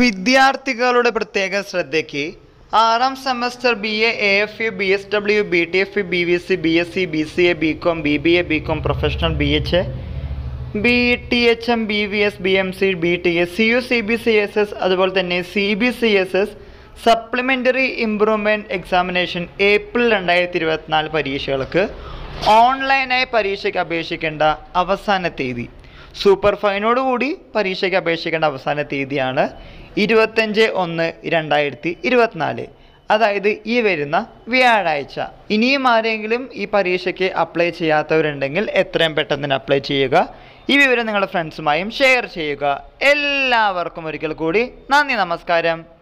വിദ്യാർത്ഥികളുടെ പ്രത്യേക ശ്രദ്ധയ്ക്ക് ആറാം semester B A A F U B S W B T F B S C B S C B C A B com B B A B com professional B H B T H M B V S B M C B T S C U C B C S S അതുപോലെ തന്നെ C B C S S supplementary improvement examination April രണ്ടായിരത്തി ഇരുപത്തിനാല് പരീക്ഷകൾക്ക് ഓൺലൈനായി പരീക്ഷയ്ക്ക് അപേക്ഷിക്കേണ്ട അവസാന തീയതി സൂപ്പർ ഫൈനോടുകൂടി പരീക്ഷയ്ക്ക് അപേക്ഷിക്കേണ്ട അവസാന തീയതിയാണ് ഇരുപത്തഞ്ച് ഒന്ന് രണ്ടായിരത്തി ഇരുപത്തിനാല് അതായത് ഈ വരുന്ന വ്യാഴാഴ്ച ഇനിയും ആരെങ്കിലും ഈ പരീക്ഷയ്ക്ക് അപ്ലൈ ചെയ്യാത്തവരുണ്ടെങ്കിൽ എത്രയും പെട്ടെന്ന് അപ്ലൈ ചെയ്യുക ഈ വിവരം നിങ്ങളുടെ ഫ്രണ്ട്സുമായും ഷെയർ ചെയ്യുക എല്ലാവർക്കും ഒരിക്കൽ കൂടി നന്ദി നമസ്കാരം